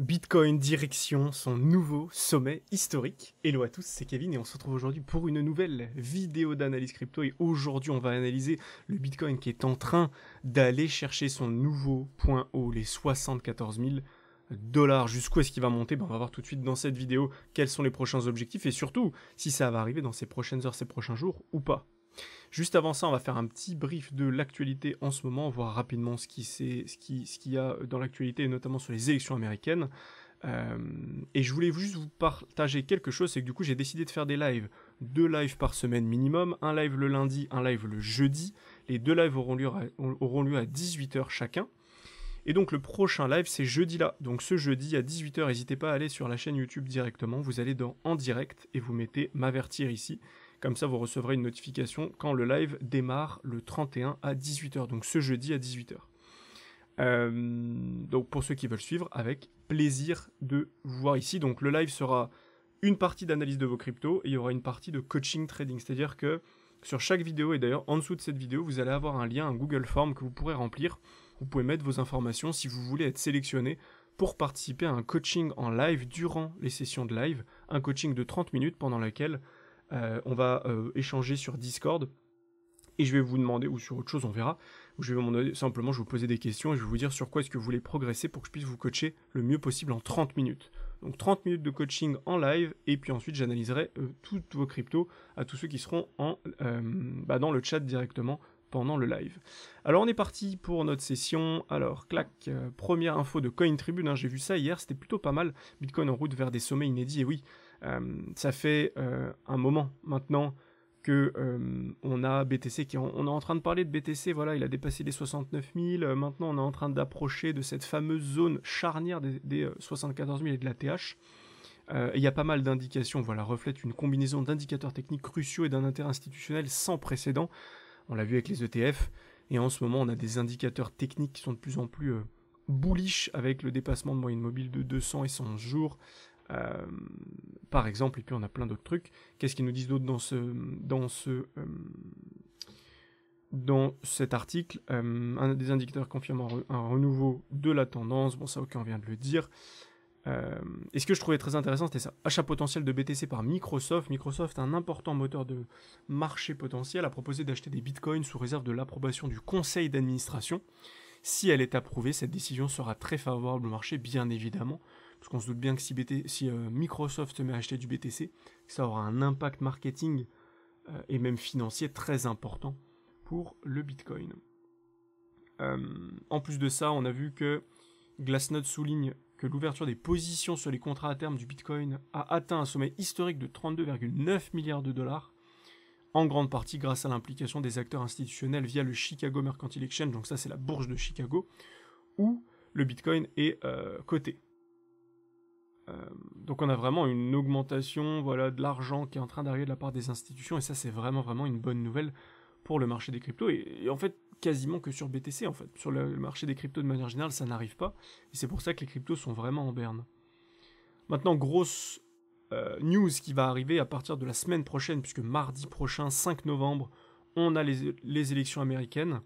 Bitcoin, direction, son nouveau sommet historique. Hello à tous, c'est Kevin et on se retrouve aujourd'hui pour une nouvelle vidéo d'analyse crypto et aujourd'hui on va analyser le Bitcoin qui est en train d'aller chercher son nouveau point haut, les 74 000 dollars. Jusqu'où est-ce qu'il va monter ben, On va voir tout de suite dans cette vidéo quels sont les prochains objectifs et surtout si ça va arriver dans ces prochaines heures, ces prochains jours ou pas. Juste avant ça, on va faire un petit brief de l'actualité en ce moment, voir rapidement ce qu'il ce y a dans l'actualité, notamment sur les élections américaines. Euh, et je voulais juste vous partager quelque chose, c'est que du coup j'ai décidé de faire des lives, deux lives par semaine minimum, un live le lundi, un live le jeudi. Les deux lives auront lieu à, auront lieu à 18h chacun. Et donc le prochain live c'est jeudi là. Donc ce jeudi à 18h, n'hésitez pas à aller sur la chaîne YouTube directement, vous allez dans en direct et vous mettez m'avertir ici. Comme ça, vous recevrez une notification quand le live démarre le 31 à 18h, donc ce jeudi à 18h. Euh, donc pour ceux qui veulent suivre, avec plaisir de vous voir ici. Donc le live sera une partie d'analyse de vos cryptos et il y aura une partie de coaching trading. C'est-à-dire que sur chaque vidéo, et d'ailleurs en dessous de cette vidéo, vous allez avoir un lien, un Google Form que vous pourrez remplir. Vous pouvez mettre vos informations si vous voulez être sélectionné pour participer à un coaching en live durant les sessions de live. Un coaching de 30 minutes pendant laquelle euh, on va euh, échanger sur Discord et je vais vous demander, ou sur autre chose, on verra, où je vais vous simplement, je vais vous poser des questions et je vais vous dire sur quoi est-ce que vous voulez progresser pour que je puisse vous coacher le mieux possible en 30 minutes. Donc 30 minutes de coaching en live et puis ensuite j'analyserai euh, toutes vos cryptos à tous ceux qui seront bah, dans le chat directement pendant le live. Alors on est parti pour notre session. Alors, clac, euh, première info de Coin Tribune, hein, j'ai vu ça hier, c'était plutôt pas mal. Bitcoin en route vers des sommets inédits, et oui, euh, ça fait euh, un moment maintenant que on a BTC qui on est en train de parler de BTC voilà il a dépassé les 69 000 maintenant on est en train d'approcher de cette fameuse zone charnière des, 74 000 et de la TH il y a pas mal d'indications, voilà, reflète une combinaison d'indicateurs techniques cruciaux et d'un intérêt institutionnel sans précédent. On l'a vu avec les ETF. Et en ce moment, on a des indicateurs techniques qui sont de plus en plus euh, bullish avec le dépassement de moyenne mobile de 200 et 100 jours. Euh, par exemple, et puis on a plein d'autres trucs. Qu'est-ce qu'ils nous disent d'autre dans ce, dans ce, euh, dans cet article Un des indicateurs confirme un, un renouveau de la tendance. Bon, ça, ok, on vient de le dire. Euh, et ce que je trouvais très intéressant, c'était ça. Achat potentiel de BTC par Microsoft. Microsoft, un important moteur de marché potentiel, a proposé d'acheter des bitcoins sous réserve de l'approbation du conseil d'administration. Si elle est approuvée, cette décision sera très favorable au marché, bien évidemment. Parce qu'on se doute bien que si, euh, Microsoft se met à acheter du BTC, ça aura un impact marketing euh, et même financier très important pour le bitcoin. en plus de ça, on a vu que Glassnode souligne que l'ouverture des positions sur les contrats à terme du Bitcoin a atteint un sommet historique de 32,9 milliards de dollars, en grande partie grâce à l'implication des acteurs institutionnels via le Chicago Mercantile Exchange, donc ça c'est la bourse de Chicago, où le Bitcoin est euh, coté. Euh, donc on a vraiment une augmentation voilà, de l'argent qui est en train d'arriver de la part des institutions, et ça c'est vraiment vraiment une bonne nouvelle pour le marché des cryptos. et en fait, quasiment que sur BTC en fait. Sur le marché des cryptos de manière générale, ça n'arrive pas. Et c'est pour ça que les cryptos sont vraiment en berne. Maintenant, grosse euh, news qui va arriver à partir de la semaine prochaine, puisque mardi prochain, 5 novembre, on a les, élections américaines.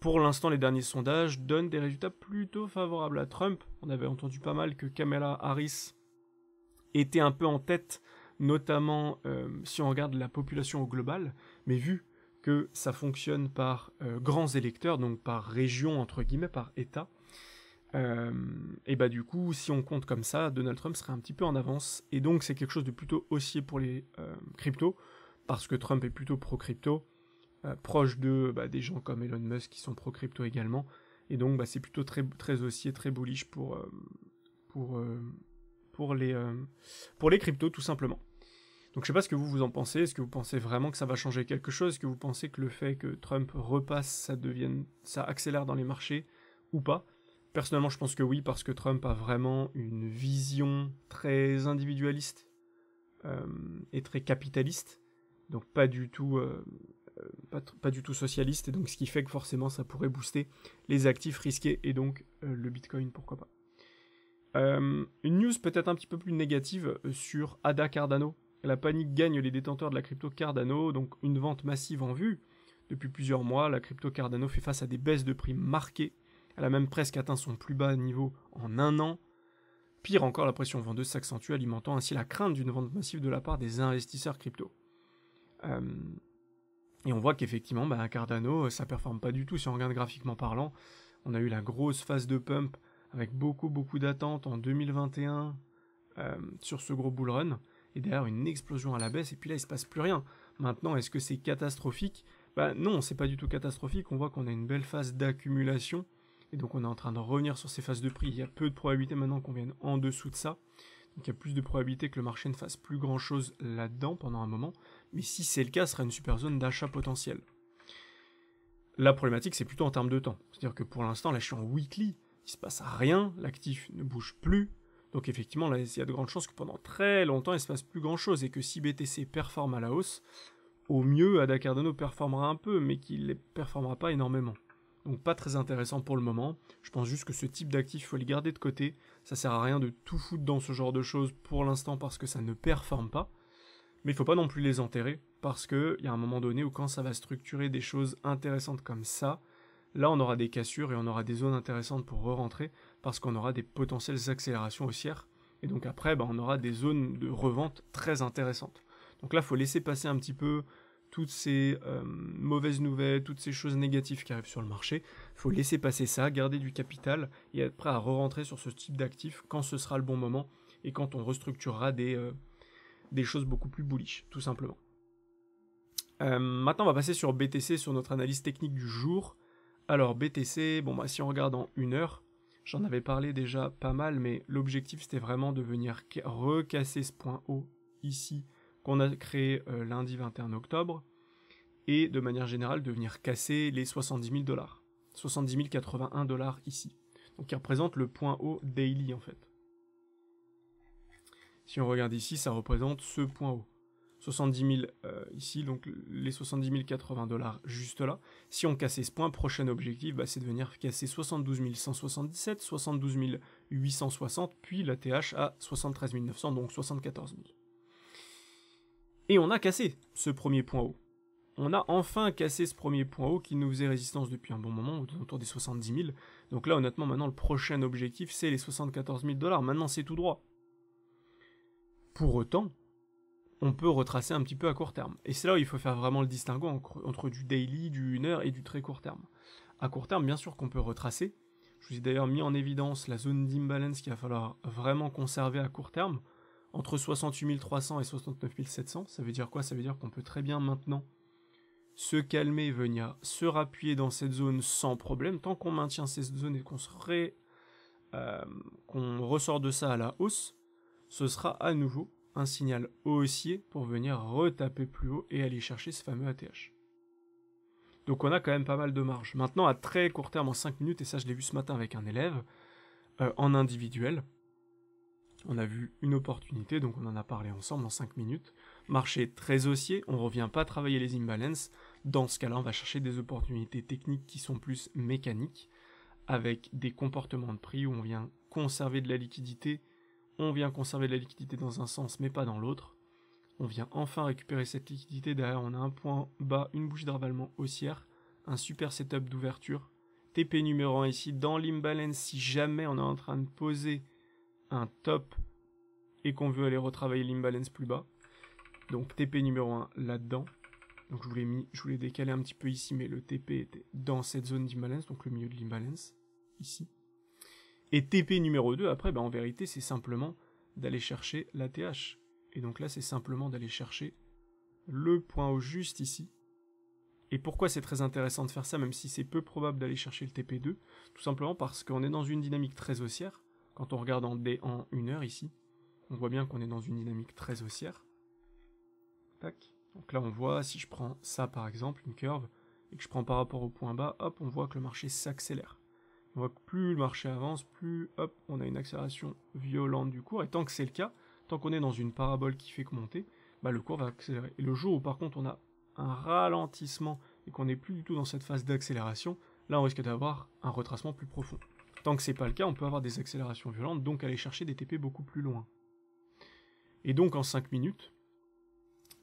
Pour l'instant, les derniers sondages donnent des résultats plutôt favorables à Trump. On avait entendu pas mal que Kamala Harris était un peu en tête, notamment euh, si on regarde la population au global. Mais vu que ça fonctionne par euh, grands électeurs, donc par région, entre guillemets, par État. Euh, et bah du coup, si on compte comme ça, Donald Trump serait un petit peu en avance, et donc c'est quelque chose de plutôt haussier pour les euh, cryptos, parce que Trump est plutôt pro-crypto, proche de bah, des gens comme Elon Musk qui sont pro-crypto également, et donc bah, c'est plutôt très, très haussier, très bullish pour, pour, pour, les, pour les cryptos tout simplement. Donc je sais pas ce que vous vous en pensez, est-ce que vous pensez vraiment que ça va changer quelque chose, est-ce que vous pensez que le fait que Trump repasse, ça devienne, ça accélère dans les marchés ou pas Personnellement, je pense que oui, parce que Trump a vraiment une vision très individualiste euh, et très capitaliste, donc pas du tout, euh, euh, pas, du tout socialiste, et donc ce qui fait que forcément ça pourrait booster les actifs risqués et donc le Bitcoin, pourquoi pas. une news peut-être un petit peu plus négative sur Ada Cardano, la panique gagne les détenteurs de la crypto Cardano, donc une vente massive en vue. Depuis plusieurs mois, la crypto Cardano fait face à des baisses de prix marquées. Elle a même presque atteint son plus bas niveau en un an. Pire encore, la pression vendeuse s'accentue, alimentant ainsi la crainte d'une vente massive de la part des investisseurs crypto. Euh, et on voit qu'effectivement, bah, Cardano, euh, ça performe pas du tout si on regarde graphiquement parlant. On a eu la grosse phase de pump avec beaucoup beaucoup d'attentes en 2021 euh, sur ce gros bull run et derrière une explosion à la baisse, et puis là il se passe plus rien. Maintenant, est-ce que c'est catastrophique Bah non, c'est pas du tout catastrophique, on voit qu'on a une belle phase d'accumulation, et donc on est en train de revenir sur ces phases de prix. Il y a peu de probabilité maintenant qu'on vienne en dessous de ça. Donc il y a plus de probabilité que le marché ne fasse plus grand chose là-dedans pendant un moment, mais si c'est le cas, ce sera une super zone d'achat potentiel. La problématique, c'est plutôt en termes de temps. C'est-à-dire que pour l'instant, là je suis en weekly, il se passe rien, l'actif ne bouge plus, donc effectivement, là, il y a de grandes chances que pendant très longtemps, il ne se passe plus grand-chose, et que si BTC performe à la hausse, au mieux, Ada Cardano performera un peu, mais qu'il ne performera pas énormément. Donc pas très intéressant pour le moment. Je pense juste que ce type d'actif, il faut les garder de côté. Ça sert à rien de tout foutre dans ce genre de choses pour l'instant parce que ça ne performe pas. Mais il faut pas non plus les enterrer parce qu'il y a un moment donné où quand ça va structurer des choses intéressantes comme ça, Là, on aura des cassures et on aura des zones intéressantes pour re-rentrer parce qu'on aura des potentielles accélérations haussières. Et donc après, ben, on aura des zones de revente très intéressantes. Donc là, il faut laisser passer un petit peu toutes ces euh, mauvaises nouvelles, toutes ces choses négatives qui arrivent sur le marché. Il faut laisser passer ça, garder du capital et être prêt à re-rentrer sur ce type d'actifs quand ce sera le bon moment et quand on restructurera des, euh, choses beaucoup plus bullish, tout simplement. Euh, maintenant, on va passer sur BTC, sur notre analyse technique du jour. Alors BTC, bon bah si on regarde en une heure, j'en avais parlé déjà pas mal, mais l'objectif c'était vraiment de venir recasser ce point haut ici qu'on a créé euh, lundi 21 octobre, et de manière générale de venir casser les 70 000 dollars. 70 081 dollars ici. Donc qui représente le point haut daily en fait. Si on regarde ici, ça représente ce point haut. 70 000 euh, ici, donc les 70 080 dollars juste là. Si on cassait ce point, prochain objectif, bah, c'est de venir casser 72 177, 72 860, puis la TH à 73 900, donc 74 000. Et on a cassé ce premier point haut. On a enfin cassé ce premier point haut qui nous faisait résistance depuis un bon moment, autour des 70 000. Donc là, honnêtement, maintenant, le prochain objectif, c'est les 74 000 dollars. Maintenant, c'est tout droit. Pour autant, on peut retracer un petit peu à court terme. Et c'est là où il faut faire vraiment le distinguo entre du daily, du 1 heure et du très court terme. À court terme, bien sûr qu'on peut retracer. Je vous ai d'ailleurs mis en évidence la zone d'imbalance qu'il va falloir vraiment conserver à court terme, entre 68 300 et 69 700. Ça veut dire quoi Ça veut dire qu'on peut très bien maintenant se calmer, venir se rappuyer dans cette zone sans problème, tant qu'on maintient cette zone et qu'on euh, qu'on ressort de ça à la hausse, ce sera à nouveau un signal haussier pour venir retaper plus haut et aller chercher ce fameux ATH. Donc on a quand même pas mal de marge. Maintenant, à très court terme, en 5 minutes, et ça je l'ai vu ce matin avec un élève, euh, en individuel, on a vu une opportunité, donc on en a parlé ensemble en 5 minutes. Marché très haussier, on ne revient pas travailler les imbalances. Dans ce cas-là, on va chercher des opportunités techniques qui sont plus mécaniques, avec des comportements de prix où on vient conserver de la liquidité on vient conserver de la liquidité dans un sens mais pas dans l'autre. On vient enfin récupérer cette liquidité, derrière on a un point bas, une bouche de haussière, un super setup d'ouverture, TP numéro 1 ici dans l'imbalance si jamais on est en train de poser un top et qu'on veut aller retravailler l'imbalance plus bas. Donc TP numéro 1 là-dedans. Donc je vous l'ai mis, je voulais décaler un petit peu ici, mais le TP était dans cette zone d'imbalance, donc le milieu de l'imbalance, ici. Et TP numéro 2, après, bah, en vérité, c'est simplement d'aller chercher la TH. Et donc là, c'est simplement d'aller chercher le point au juste ici. Et pourquoi c'est très intéressant de faire ça, même si c'est peu probable d'aller chercher le TP2 Tout simplement parce qu'on est dans une dynamique très haussière. Quand on regarde en, D, en une heure ici, on voit bien qu'on est dans une dynamique très haussière. Tac. Donc là, on voit, si je prends ça par exemple, une curve, et que je prends par rapport au point bas, hop, on voit que le marché s'accélère. On voit que plus le marché avance, plus hop, on a une accélération violente du cours. Et tant que c'est le cas, tant qu'on est dans une parabole qui fait que monter, bah, le cours va accélérer. Et le jour où par contre on a un ralentissement et qu'on n'est plus du tout dans cette phase d'accélération, là on risque d'avoir un retracement plus profond. Tant que c'est pas le cas, on peut avoir des accélérations violentes, donc aller chercher des TP beaucoup plus loin. Et donc en 5 minutes,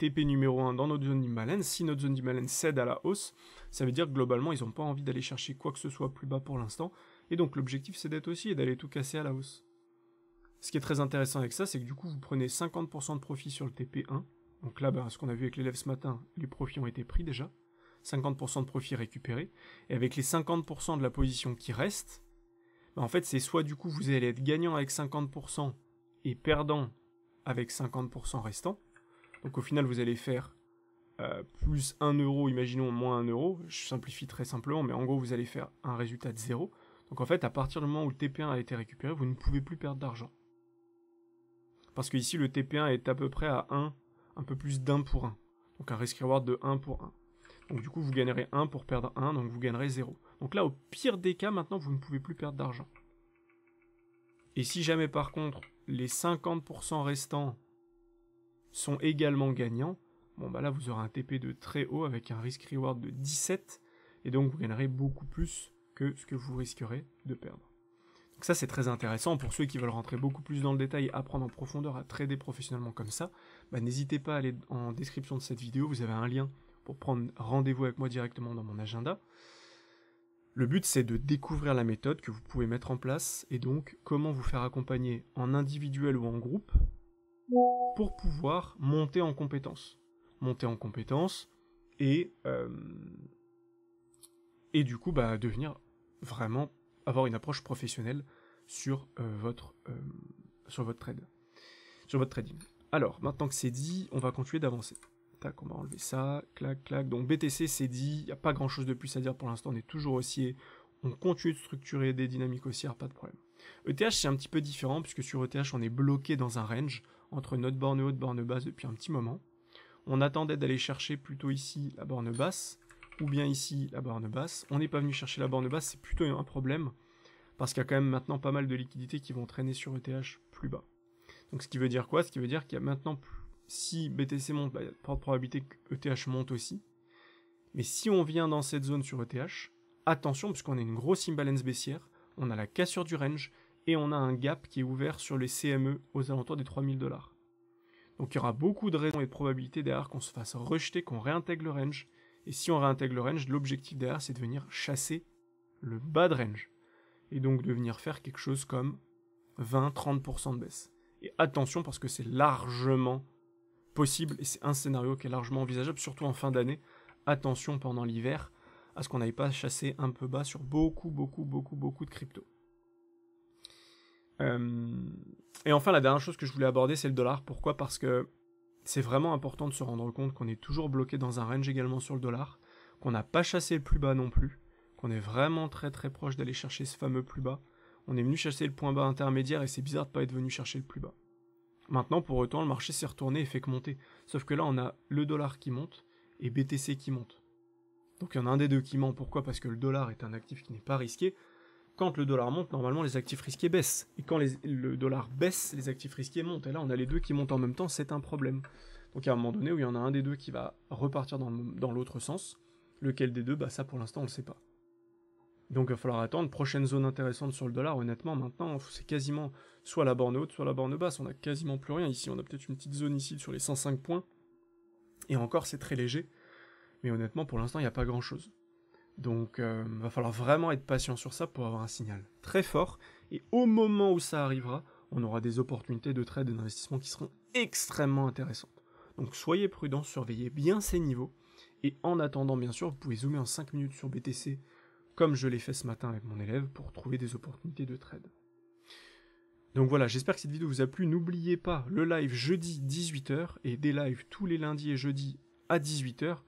TP numéro 1 dans notre zone d'imbalance. Si notre zone d'imbalance cède à la hausse, ça veut dire que globalement, ils n'ont pas envie d'aller chercher quoi que ce soit plus bas pour l'instant. Et donc l'objectif, c'est d'être aussi et d'aller tout casser à la hausse. Ce qui est très intéressant avec ça, c'est que du coup, vous prenez 50% de profit sur le TP1. Donc là, ben, ce qu'on a vu avec l'élève ce matin, les profits ont été pris déjà. 50% de profit récupéré. Et avec les 50% de la position qui reste, ben, en fait, c'est soit du coup, vous allez être gagnant avec 50% et perdant avec 50% restant, donc au final, vous allez faire euh, plus 1 euro, imaginons moins 1 euro. Je simplifie très simplement, mais en gros, vous allez faire un résultat de 0. Donc en fait, à partir du moment où le TP1 a été récupéré, vous ne pouvez plus perdre d'argent. Parce que ici, le TP1 est à peu près à 1, un peu plus d'un pour 1. Donc un risk reward de 1 pour 1. Donc du coup, vous gagnerez 1 pour perdre 1, donc vous gagnerez 0. Donc là, au pire des cas, maintenant, vous ne pouvez plus perdre d'argent. Et si jamais, par contre, les 50% restants sont également gagnants, bon bah là vous aurez un TP de très haut avec un risk reward de 17 et donc vous gagnerez beaucoup plus que ce que vous risquerez de perdre. Donc ça c'est très intéressant pour ceux qui veulent rentrer beaucoup plus dans le détail, apprendre en profondeur à trader professionnellement comme ça, bah, n'hésitez pas à aller en description de cette vidéo, vous avez un lien pour prendre rendez-vous avec moi directement dans mon agenda. Le but c'est de découvrir la méthode que vous pouvez mettre en place et donc comment vous faire accompagner en individuel ou en groupe pour pouvoir monter en compétence. Monter en compétence et, euh, et du coup bah, devenir vraiment avoir une approche professionnelle sur, euh, votre, euh, sur votre trade. Sur votre trading. Alors, maintenant que c'est dit, on va continuer d'avancer. Tac, on va enlever ça, clac, clac. Donc BTC c'est dit, il n'y a pas grand chose de plus à dire pour l'instant, on est toujours haussier, on continue de structurer des dynamiques haussières, pas de problème. ETH c'est un petit peu différent puisque sur ETH on est bloqué dans un range entre notre borne haute, borne basse depuis un petit moment. On attendait d'aller chercher plutôt ici la borne basse ou bien ici la borne basse. On n'est pas venu chercher la borne basse, c'est plutôt un problème parce qu'il y a quand même maintenant pas mal de liquidités qui vont traîner sur ETH plus bas. Donc ce qui veut dire quoi Ce qui veut dire qu'il y a maintenant Si BTC monte, bah, il y a de probabilité que ETH monte aussi. Mais si on vient dans cette zone sur ETH, attention puisqu'on a une grosse imbalance baissière, on a la cassure du range et on a un gap qui est ouvert sur les CME aux alentours des 3000 dollars. Donc il y aura beaucoup de raisons et de probabilités derrière qu'on se fasse rejeter, qu'on réintègre le range. Et si on réintègre le range, l'objectif derrière c'est de venir chasser le bas de range. Et donc de venir faire quelque chose comme 20-30% de baisse. Et attention parce que c'est largement possible et c'est un scénario qui est largement envisageable, surtout en fin d'année. Attention pendant l'hiver, à ce qu'on n'aille pas chasser un peu bas sur beaucoup, beaucoup, beaucoup, beaucoup de crypto. Euh, et enfin, la dernière chose que je voulais aborder, c'est le dollar. Pourquoi Parce que c'est vraiment important de se rendre compte qu'on est toujours bloqué dans un range également sur le dollar, qu'on n'a pas chassé le plus bas non plus, qu'on est vraiment très très proche d'aller chercher ce fameux plus bas. On est venu chasser le point bas intermédiaire et c'est bizarre de pas être venu chercher le plus bas. Maintenant, pour autant, le marché s'est retourné et fait que monter. Sauf que là, on a le dollar qui monte et BTC qui monte. Donc il y en a un des deux qui ment. Pourquoi Parce que le dollar est un actif qui n'est pas risqué. Quand le dollar monte, normalement les actifs risqués baissent. Et quand le dollar baisse, les actifs risqués montent. Et là, on a les deux qui montent en même temps, c'est un problème. Donc à un moment donné où il y en a un des deux qui va repartir dans l'autre sens, lequel des deux, bah ça pour l'instant on le sait pas. Donc il va falloir attendre. Prochaine zone intéressante sur le dollar, honnêtement, maintenant, c'est quasiment soit la borne haute, soit la borne basse. On n'a quasiment plus rien ici. On a peut-être une petite zone ici sur les 105 points. Et encore, c'est très léger mais honnêtement, pour l'instant, il n'y a pas grand-chose. Donc, il euh, va falloir vraiment être patient sur ça pour avoir un signal très fort. Et au moment où ça arrivera, on aura des opportunités de trade et d'investissement qui seront extrêmement intéressantes. Donc, soyez prudents, surveillez bien ces niveaux. Et en attendant, bien sûr, vous pouvez zoomer en 5 minutes sur BTC, comme je l'ai fait ce matin avec mon élève, pour trouver des opportunités de trade. Donc voilà, j'espère que cette vidéo vous a plu. N'oubliez pas le live jeudi 18h et des lives tous les lundis et jeudis à 18h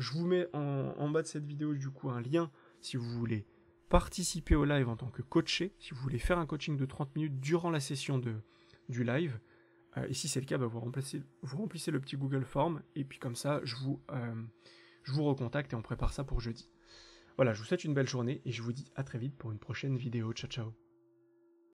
je vous mets en, bas de cette vidéo du coup un lien si vous voulez participer au live en tant que coaché, si vous voulez faire un coaching de 30 minutes durant la session de, du live. Euh, et si c'est le cas, bah, vous, vous remplissez le petit Google Form et puis comme ça, je vous, euh, je vous recontacte et on prépare ça pour jeudi. Voilà, je vous souhaite une belle journée et je vous dis à très vite pour une prochaine vidéo. Ciao ciao